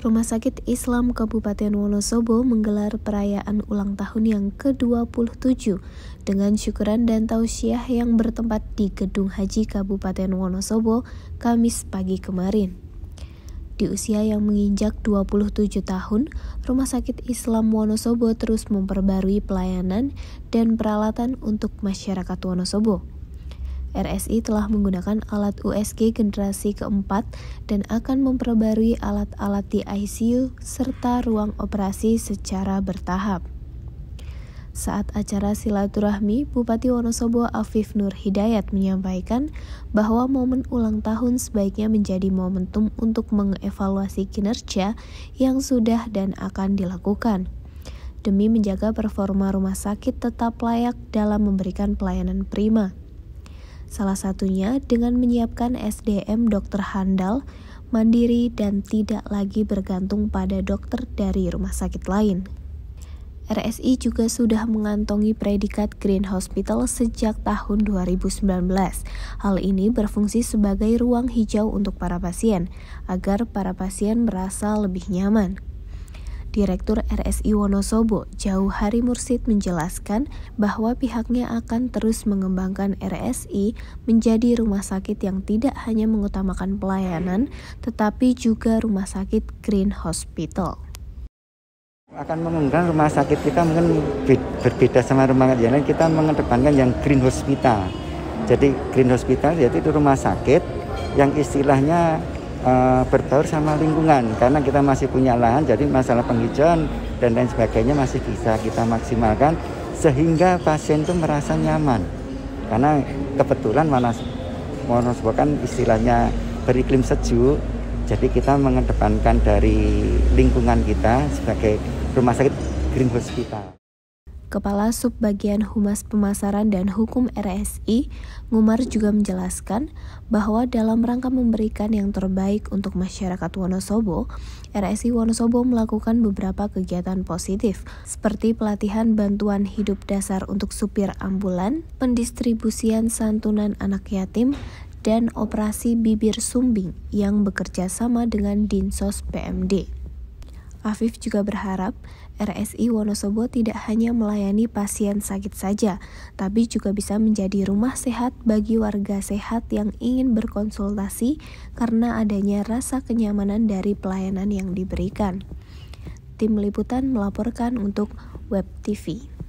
Rumah Sakit Islam Kabupaten Wonosobo menggelar perayaan ulang tahun yang ke-27 dengan syukuran dan tausiah yang bertempat di Gedung Haji Kabupaten Wonosobo Kamis pagi kemarin. Di usia yang menginjak 27 tahun, Rumah Sakit Islam Wonosobo terus memperbarui pelayanan dan peralatan untuk masyarakat Wonosobo. RSI telah menggunakan alat USG generasi keempat dan akan memperbarui alat-alat di ICU serta ruang operasi secara bertahap. Saat acara silaturahmi, Bupati Wonosobo Afif Nur Hidayat menyampaikan bahwa momen ulang tahun sebaiknya menjadi momentum untuk mengevaluasi kinerja yang sudah dan akan dilakukan demi menjaga performa rumah sakit tetap layak dalam memberikan pelayanan prima. Salah satunya dengan menyiapkan SDM dokter handal, mandiri, dan tidak lagi bergantung pada dokter dari rumah sakit lain. RSI juga sudah mengantongi predikat Green Hospital sejak tahun 2019. Hal ini berfungsi sebagai ruang hijau untuk para pasien, agar para pasien merasa lebih nyaman. Direktur RSI Wonosobo, Jauhari Mursid menjelaskan bahwa pihaknya akan terus mengembangkan RSI menjadi rumah sakit yang tidak hanya mengutamakan pelayanan, tetapi juga rumah sakit Green Hospital akan mengembangkan rumah sakit kita mungkin berbeda sama rumah sakit yang lain kita mengedepankan yang green hospital jadi green hospital yaitu itu rumah sakit yang istilahnya uh, berbaur sama lingkungan karena kita masih punya lahan jadi masalah penghijauan dan lain sebagainya masih bisa kita maksimalkan sehingga pasien itu merasa nyaman karena kebetulan mana Wonosobo kan istilahnya beriklim sejuk jadi kita mengedepankan dari lingkungan kita sebagai rumah sakit Green Hospital. Kepala Subbagian Humas Pemasaran dan Hukum RSI, Ngumar juga menjelaskan bahwa dalam rangka memberikan yang terbaik untuk masyarakat Wonosobo, RSI Wonosobo melakukan beberapa kegiatan positif, seperti pelatihan bantuan hidup dasar untuk supir ambulan, pendistribusian santunan anak yatim, dan operasi bibir sumbing yang bekerja sama dengan Dinsos PMD. Afif juga berharap RSI Wonosobo tidak hanya melayani pasien sakit saja, tapi juga bisa menjadi rumah sehat bagi warga sehat yang ingin berkonsultasi karena adanya rasa kenyamanan dari pelayanan yang diberikan. Tim liputan melaporkan untuk Web TV.